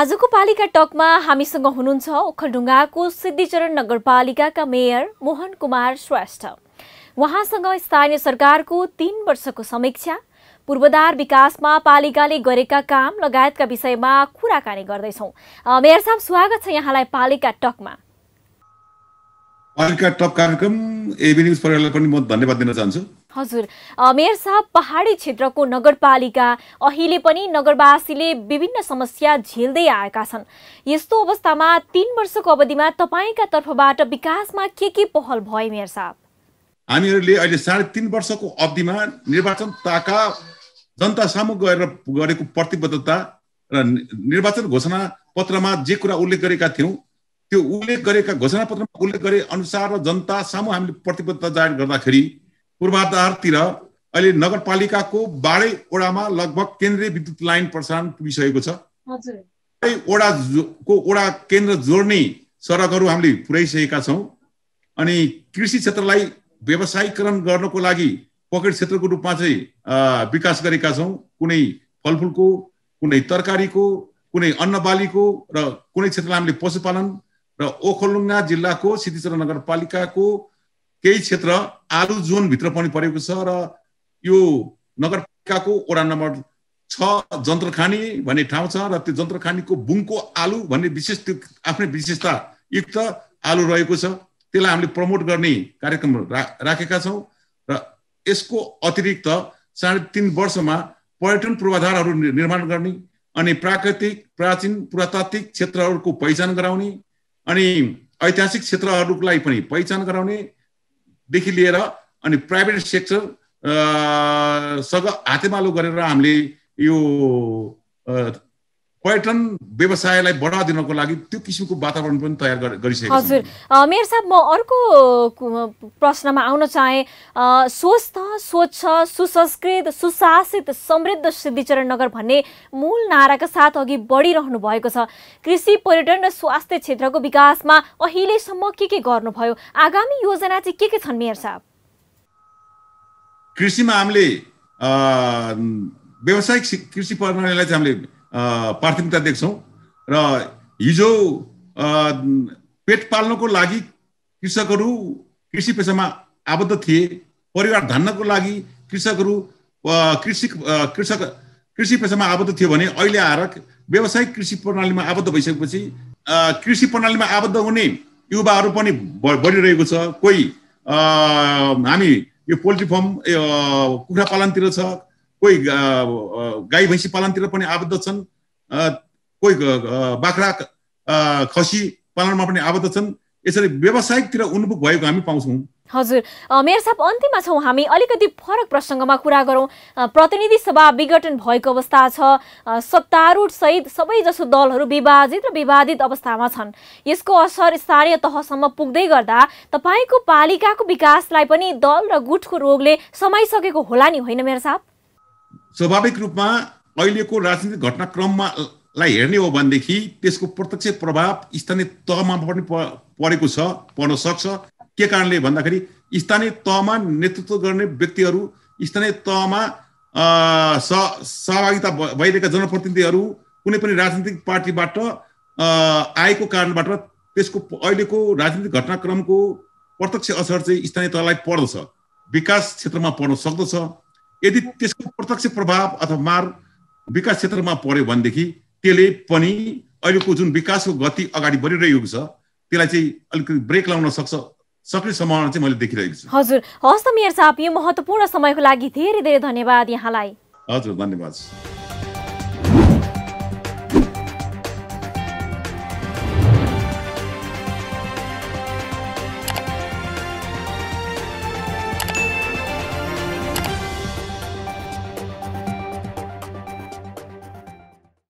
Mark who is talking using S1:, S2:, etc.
S1: आजको पालिका टकमा हामीसँग हुनुहुन्छ ओखलढुङ्गाको सिद्धिचरण नगरपालिकाका मेयर मोहन कुमार श्रेष्ठ उहाँसँग स्थानीय सरकारको तीन वर्षको समीक्षा पूर्वाधार विकासमा पालिकाले गरेका काम लगायतका विषयमा कुराकानी गर्दैछौँ मेयर साहब स्वागत छ यहाँलाई पालिका टकमा
S2: पालिका टक कार्यक्रम एबी न्युज परिवारलाई पनि म धन्यवाद दिन चाहन्छु
S1: हजुर मेयर साहब पहाडी क्षेत्रको नगरपालिका अहिले पनि नगरवासीले विभिन्न समस्या झेल्दै आएका छन् यस्तो अवस्थामा तिन वर्षको अवधिमा तपाईँका तर्फबाट विकासमा के के पहल भयो मेयर साहब
S2: हामीहरूले अहिले साढे तिन वर्षको अवधिमा निर्वाचन ताका जनता सामु गएर गरेको प्रतिबद्धता र निर्वाचन घोषणा पत्रमा जे कुरा उल्लेख गरेका थियौँ त्यो उल्लेख गरेका घोषणा पत्रमा उल्लेख गरे अनुसार र जनता सामु हामीले प्रतिबद्धता जाहेर गर्दाखेरि पूर्वाधारतिर अहिले नगरपालिकाको बाढै ओडामा लगभग केन्द्रीय विद्युत लाइन प्रसारण पुगिसकेको
S1: छ
S2: ओडाको ओडा केन्द्र जोड्ने सडकहरू हामीले पुर्याइसकेका छौँ अनि कृषि क्षेत्रलाई व्यवसायीकरण गर्नको लागि पकेट क्षेत्रको रूपमा चाहिँ विकास गरेका छौँ कुनै फलफुलको कुनै तरकारीको कुनै अन्न बालीको र कुनै क्षेत्रलाई हामीले पशुपालन र ओखलुङ्गा जिल्लाको सिद्धिचरा नगरपालिकाको केही क्षेत्र आलु जोनभित्र पनि परेको छ र यो नगरपालिकाको वडा नम्बर छ जन्त्रखानी भन्ने ठाउँ छ र त्यो जन्त्रखानीको बुङको आलु भन्ने विशेष त्यो आफ्नै विशेषता युक्त आलु रहेको छ त्यसलाई हामीले प्रमोट गर्ने कार्यक्रम रा राखेका छौँ र यसको अतिरिक्त साढे तिन वर्षमा पर्यटन पूर्वाधारहरू निर्माण गर्ने अनि प्राकृतिक प्राचीन पुरातात्विक क्षेत्रहरूको पहिचान गराउने अनि ऐतिहासिक क्षेत्रहरूलाई पनि पहिचान गराउने देखि लिएर अनि प्राइभेट सेक्टर सँग हातेमालो गरेर हामीले यो पर्यटन व्यवसायलाई बढावा दिनको लागि त्यो किसिमको वातावरण पनि तयार गरिसकेको हजुर
S1: मेयर साहब म अर्को प्रश्नमा आउन चाहे स्वस्थ स्वच्छ सुसंस्कृत सुशासित समृद्ध सिद्धिचरण नगर भन्ने मूल नाराका साथ अघि बढिरहनु भएको छ कृषि पर्यटन र स्वास्थ्य क्षेत्रको विकासमा अहिलेसम्म के के गर्नुभयो आगामी योजना चाहिँ के के छन् मेयर साहब
S2: कृषिमा हामीले व्यावसायिक कृषि प्रणालीलाई चाहिँ हामीले प्राथमिकता देख्छौँ र हिजो पेट पाल्नको लागि कृषकहरू कृषि पेसामा आबद्ध थिए परिवार धान्नको लागि कृषकहरू कृषि कृषक कृषि पेसामा आबद्ध थियो भने अहिले आएर व्यावसायिक कृषि प्रणालीमा आबद्ध भइसकेपछि कृषि प्रणालीमा आबद्ध हुने युवाहरू पनि बढिरहेको छ कोही हामी यो पोल्ट्री फार्म कुखुरा पालनतिर छ कोही गाई भैँसी पालनतिर पनि आबद्ध छन् कोही बाख्रा खसी पालनमा पनि आबद्ध छन् यसरी व्यवसायिकतिर उन्मुख भएको हामी
S1: पाउँछौँ हजुर मेयर साहब अन्तिममा छौँ हामी अलिकति फरक प्रसङ्गमा कुरा गरौँ प्रतिनिधि सभा विघटन भएको अवस्था छ सत्तारूढसहित सबैजसो दलहरू विभाजित र विवादित अवस्थामा छन् यसको असर स्थानीय तहसम्म पुग्दै गर्दा तपाईँको पालिकाको विकासलाई पनि दल र गुटको रोगले समाइसकेको होला नि होइन मेयर साहब
S2: स्वाभाविक रूपमा अहिलेको राजनीतिक घटनाक्रममालाई हेर्ने हो भनेदेखि त्यसको प्रत्यक्ष प्रभाव स्थानीय तहमा पनि परेको छ पर्न सक्छ के कारणले भन्दाखेरि स्थानीय तहमा नेतृत्व गर्ने व्यक्तिहरू स्थानीय तहमा सहभागिता भइरहेका जनप्रतिनिधिहरू कुनै पनि राजनीतिक पार्टीबाट आएको कारणबाट त्यसको अहिलेको राजनीतिक घटनाक्रमको प्रत्यक्ष असर चाहिँ स्थानीय तहलाई पर्दछ विकास क्षेत्रमा पर्न सक्दछ यदि त्यसको प्रत्यक्ष प्रभाव अथवा मार विकास क्षेत्रमा पर्यो भनेदेखि त्यसले पनि अहिलेको जुन विकासको गति अगाडि बढिरहेको छ त्यसलाई चाहिँ अलिकति ब्रेक लाउन सक्छ सक्ने सम्भावना चाहिँ मैले देखिरहेको छु
S1: हजुर हस् त मेयर साहब यो महत्त्वपूर्ण समयको लागि धेरै धेरै धन्यवाद यहाँलाई
S2: हजुर धन्यवाद